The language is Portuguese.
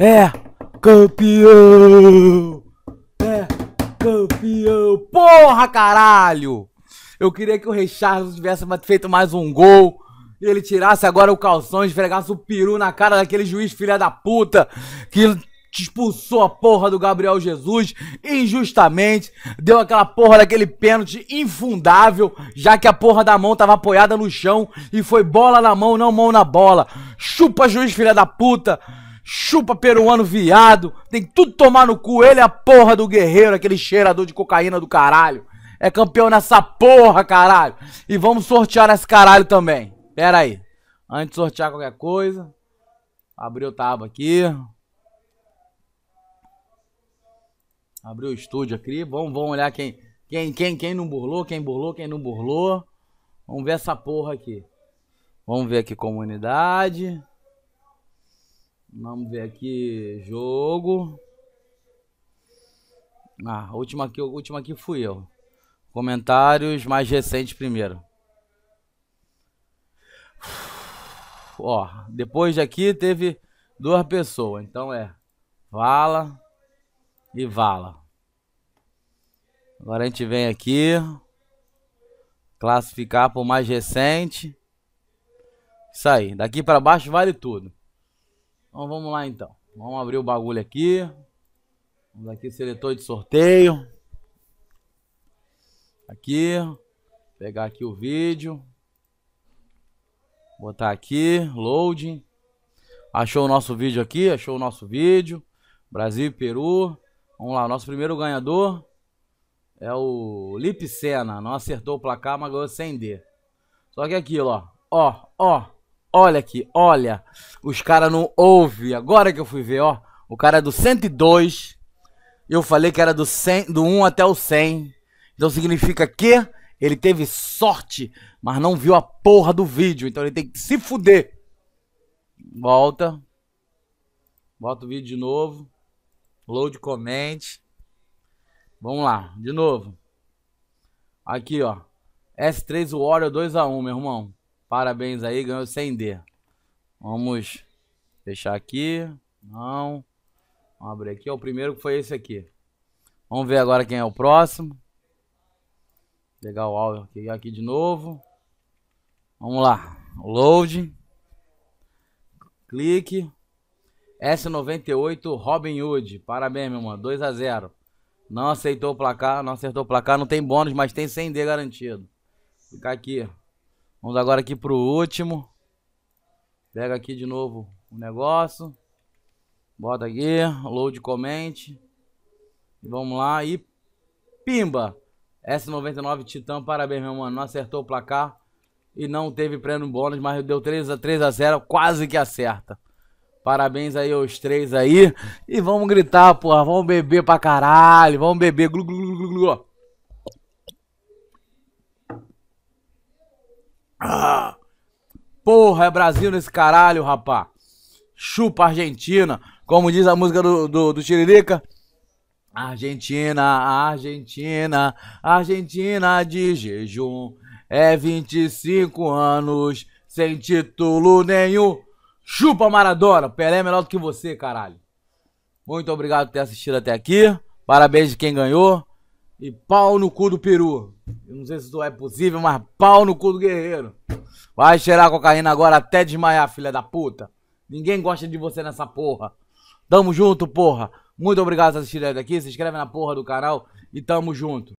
é campeão! É campeão! Porra, caralho! Eu queria que o Richardson tivesse feito mais um gol e ele tirasse agora o calção, esfregasse o peru na cara daquele juiz filha da puta que expulsou a porra do Gabriel Jesus injustamente, deu aquela porra daquele pênalti infundável, já que a porra da mão tava apoiada no chão e foi bola na mão, não mão na bola. Chupa juiz filha da puta. Chupa peruano viado, tem tudo tomar no cu. Ele é a porra do guerreiro, aquele cheirador de cocaína do caralho. É campeão nessa porra, caralho. E vamos sortear nesse caralho também. Pera aí. Antes de sortear qualquer coisa, abriu o tabo aqui. Abriu o estúdio aqui. Vamos, vamos olhar quem, quem, quem, quem não burlou, quem burlou, quem não burlou. Vamos ver essa porra aqui. Vamos ver aqui comunidade. Vamos ver aqui. Jogo. Ah, última aqui, última aqui fui eu. Comentários mais recentes primeiro. Ó, depois daqui teve duas pessoas. Então é Vala e Vala. Agora a gente vem aqui. Classificar por mais recente. Isso aí. Daqui para baixo vale tudo. Então vamos lá então. Vamos abrir o bagulho aqui. Vamos aqui, seletor de sorteio. Aqui. Pegar aqui o vídeo. Botar aqui. Loading. Achou o nosso vídeo aqui? Achou o nosso vídeo. Brasil e Peru. Vamos lá, nosso primeiro ganhador é o Lip Senna. Não acertou o placar, mas ganhou 100D. Só que aquilo, ó. Ó, ó. Olha aqui, olha. Os caras não ouvem. Agora que eu fui ver, ó. O cara é do 102. Eu falei que era do, 100, do 1 até o 100. Então significa que ele teve sorte, mas não viu a porra do vídeo. Então ele tem que se fuder. Volta. Bota o vídeo de novo. Load, comente. Vamos lá, de novo. Aqui, ó. S3 Warrior 2x1, meu irmão. Parabéns aí, ganhou 100D. Vamos fechar aqui. Não. Vamos abrir aqui. É o primeiro que foi esse aqui. Vamos ver agora quem é o próximo. Pegar o áudio aqui, aqui de novo. Vamos lá. Load. Clique. S98 Robin Hood. Parabéns, meu mano. 2 a 0. Não aceitou o placar, não acertou o placar, não tem bônus, mas tem 100D garantido. Ficar aqui. Vamos agora aqui pro último. Pega aqui de novo o negócio. Bota aqui, load comente. E vamos lá e pimba! S99 Titã, parabéns meu mano, não acertou o placar e não teve prêmio bônus, mas deu 3 a 3 a 0, quase que acerta. Parabéns aí aos três aí. E vamos gritar, porra. Vamos beber pra caralho. Vamos beber. Glu, glu, glu, glu, glu. Ah, porra, é Brasil nesse caralho, rapá. Chupa Argentina. Como diz a música do, do, do Tiririca. Argentina, Argentina, Argentina de jejum. É 25 anos sem título nenhum. Chupa Maradona, Pelé é melhor do que você, caralho. Muito obrigado por ter assistido até aqui. Parabéns de quem ganhou. E pau no cu do peru. Eu não sei se isso é possível, mas pau no cu do guerreiro. Vai cheirar cocaína agora até desmaiar, filha da puta. Ninguém gosta de você nessa porra. Tamo junto, porra. Muito obrigado por assistir daqui, aqui. Se inscreve na porra do canal e tamo junto.